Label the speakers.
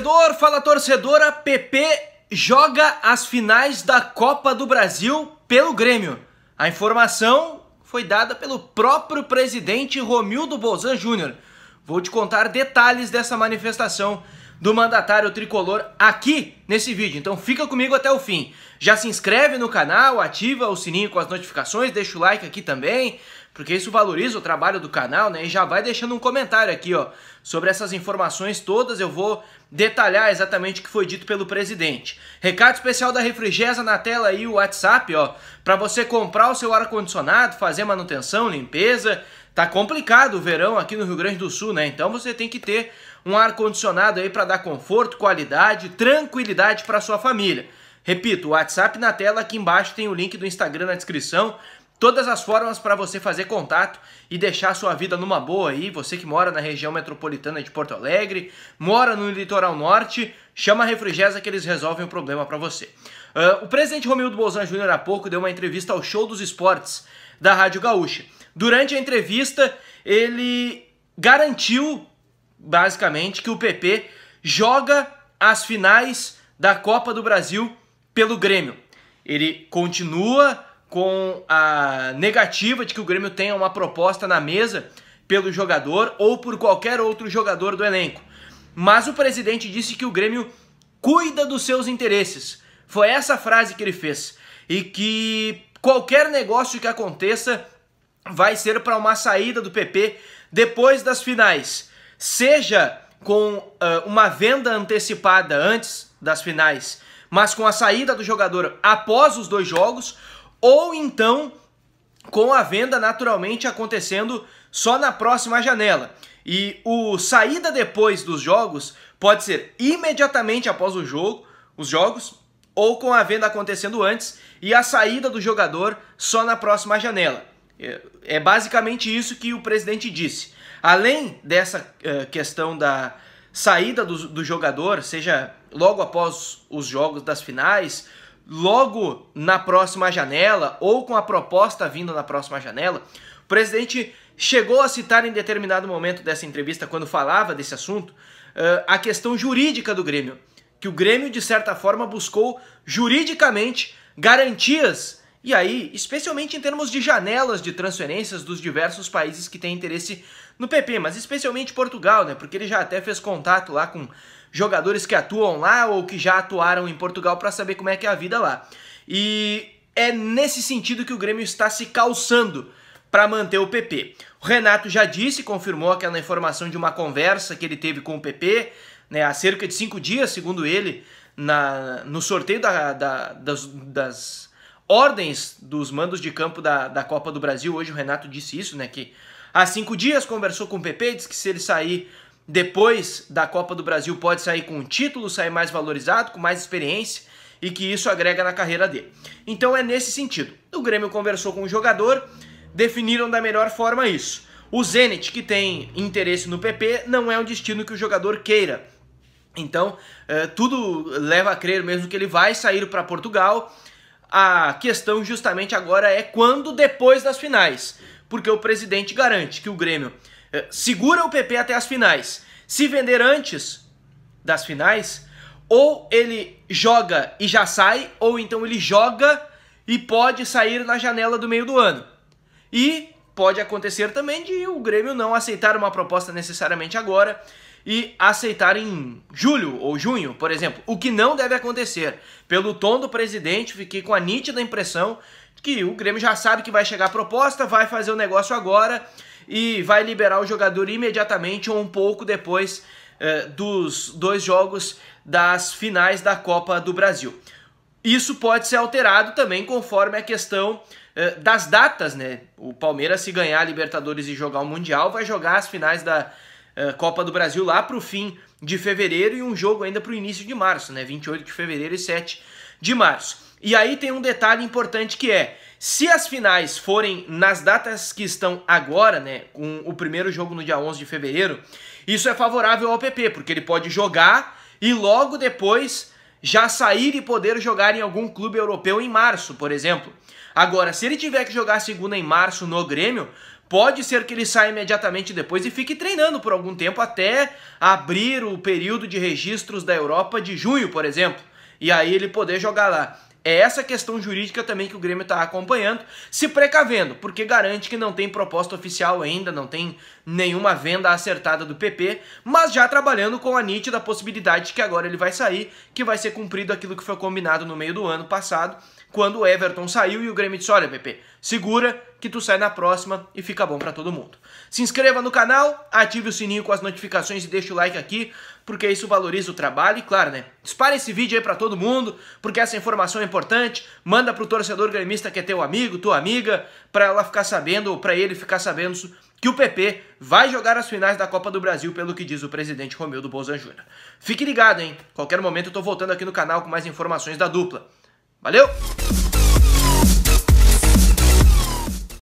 Speaker 1: torcedor, fala torcedora, PP joga as finais da Copa do Brasil pelo Grêmio. A informação foi dada pelo próprio presidente Romildo Bolzan Júnior. Vou te contar detalhes dessa manifestação do mandatário tricolor aqui nesse vídeo. Então fica comigo até o fim. Já se inscreve no canal, ativa o sininho com as notificações, deixa o like aqui também, porque isso valoriza o trabalho do canal, né? E já vai deixando um comentário aqui, ó, sobre essas informações todas. Eu vou detalhar exatamente o que foi dito pelo presidente. Recado especial da Refrigesa na tela aí, o WhatsApp, ó, para você comprar o seu ar condicionado, fazer manutenção, limpeza. Tá complicado o verão aqui no Rio Grande do Sul, né? Então você tem que ter um ar condicionado aí para dar conforto, qualidade, tranquilidade para sua família. Repito, o WhatsApp na tela, aqui embaixo tem o link do Instagram na descrição. Todas as formas para você fazer contato e deixar sua vida numa boa aí, você que mora na região metropolitana de Porto Alegre, mora no litoral norte, chama a Refrigesa que eles resolvem o problema para você. Uh, o presidente Romildo Bolzan Júnior há pouco deu uma entrevista ao Show dos Esportes da Rádio Gaúcha. Durante a entrevista, ele garantiu, basicamente, que o PP joga as finais da Copa do Brasil pelo Grêmio. Ele continua com a negativa de que o Grêmio tenha uma proposta na mesa pelo jogador ou por qualquer outro jogador do elenco. Mas o presidente disse que o Grêmio cuida dos seus interesses. Foi essa frase que ele fez. E que qualquer negócio que aconteça vai ser para uma saída do PP depois das finais. Seja com uh, uma venda antecipada antes das finais, mas com a saída do jogador após os dois jogos, ou então com a venda naturalmente acontecendo só na próxima janela. E o saída depois dos jogos pode ser imediatamente após o jogo, os jogos, ou com a venda acontecendo antes e a saída do jogador só na próxima janela. É, é basicamente isso que o presidente disse. Além dessa é, questão da saída do, do jogador, seja logo após os jogos das finais logo na próxima janela ou com a proposta vindo na próxima janela. O presidente chegou a citar em determinado momento dessa entrevista, quando falava desse assunto, eh, a questão jurídica do Grêmio. Que o Grêmio, de certa forma, buscou juridicamente garantias e aí, especialmente em termos de janelas de transferências dos diversos países que têm interesse no PP, mas especialmente Portugal, né? Porque ele já até fez contato lá com jogadores que atuam lá ou que já atuaram em Portugal para saber como é que é a vida lá. E é nesse sentido que o Grêmio está se calçando para manter o PP. O Renato já disse, confirmou aquela informação de uma conversa que ele teve com o PP, né, há cerca de cinco dias, segundo ele, na, no sorteio da, da, das, das ordens dos mandos de campo da, da Copa do Brasil. Hoje o Renato disse isso, né? Que há cinco dias conversou com o PP, disse que se ele sair depois da Copa do Brasil pode sair com um título, sair mais valorizado, com mais experiência e que isso agrega na carreira dele. Então é nesse sentido. O Grêmio conversou com o jogador, definiram da melhor forma isso. O Zenit, que tem interesse no PP, não é um destino que o jogador queira. Então, eh, tudo leva a crer mesmo que ele vai sair para Portugal a questão justamente agora é quando depois das finais, porque o presidente garante que o Grêmio eh, segura o PP até as finais. Se vender antes das finais, ou ele joga e já sai, ou então ele joga e pode sair na janela do meio do ano. E pode acontecer também de o Grêmio não aceitar uma proposta necessariamente agora e aceitar em julho ou junho, por exemplo, o que não deve acontecer. Pelo tom do presidente, fiquei com a nítida impressão que o Grêmio já sabe que vai chegar a proposta, vai fazer o negócio agora e vai liberar o jogador imediatamente ou um pouco depois eh, dos dois jogos das finais da Copa do Brasil. Isso pode ser alterado também conforme a questão eh, das datas, né? O Palmeiras, se ganhar a Libertadores e jogar o Mundial, vai jogar as finais da é, Copa do Brasil lá para o fim de fevereiro e um jogo ainda para o início de março, né? 28 de fevereiro e 7 de março. E aí tem um detalhe importante que é, se as finais forem nas datas que estão agora, né, com o primeiro jogo no dia 11 de fevereiro, isso é favorável ao PP, porque ele pode jogar e logo depois já sair e poder jogar em algum clube europeu em março, por exemplo. Agora, se ele tiver que jogar segunda em março no Grêmio, Pode ser que ele saia imediatamente depois e fique treinando por algum tempo até abrir o período de registros da Europa de junho, por exemplo. E aí ele poder jogar lá. É essa questão jurídica também que o Grêmio está acompanhando, se precavendo, porque garante que não tem proposta oficial ainda, não tem nenhuma venda acertada do PP, mas já trabalhando com a nítida possibilidade que agora ele vai sair, que vai ser cumprido aquilo que foi combinado no meio do ano passado, quando o Everton saiu e o Grêmio disse: olha, PP, segura, que tu sai na próxima e fica bom para todo mundo. Se inscreva no canal, ative o sininho com as notificações e deixa o like aqui, porque isso valoriza o trabalho e claro, né? Dispare esse vídeo aí para todo mundo, porque essa informação é importante. Manda pro torcedor gremista que é teu amigo, tua amiga, para ela ficar sabendo ou para ele ficar sabendo que o PP vai jogar as finais da Copa do Brasil, pelo que diz o presidente Romildo Bolzan Júnior. Fique ligado, hein? Qualquer momento eu tô voltando aqui no canal com mais informações da dupla. Valeu!